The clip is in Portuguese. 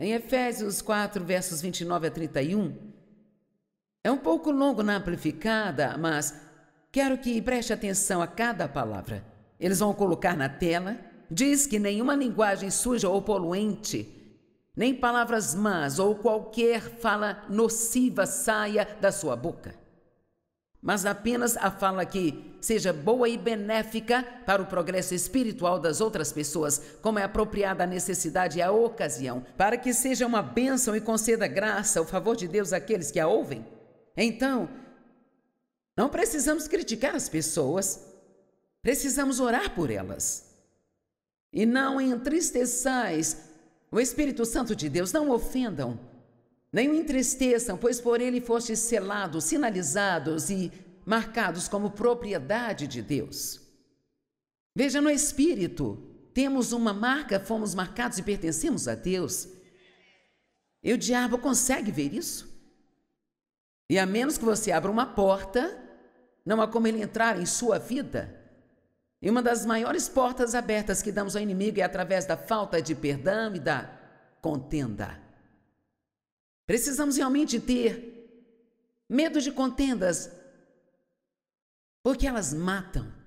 Em Efésios 4, versos 29 a 31, é um pouco longo na amplificada, mas quero que preste atenção a cada palavra. Eles vão colocar na tela. Diz que nenhuma linguagem suja ou poluente nem palavras más ou qualquer fala nociva saia da sua boca mas apenas a fala que seja boa e benéfica para o progresso espiritual das outras pessoas, como é apropriada a necessidade e a ocasião, para que seja uma bênção e conceda graça, o favor de Deus àqueles que a ouvem. Então, não precisamos criticar as pessoas, precisamos orar por elas. E não entristeçais o Espírito Santo de Deus, não ofendam nem o entristeçam, pois por ele fostes selados, sinalizados e marcados como propriedade de Deus. Veja, no Espírito, temos uma marca, fomos marcados e pertencemos a Deus. E o diabo consegue ver isso? E a menos que você abra uma porta, não há como ele entrar em sua vida. E uma das maiores portas abertas que damos ao inimigo é através da falta de perdão e da contenda. Precisamos realmente ter medo de contendas, porque elas matam.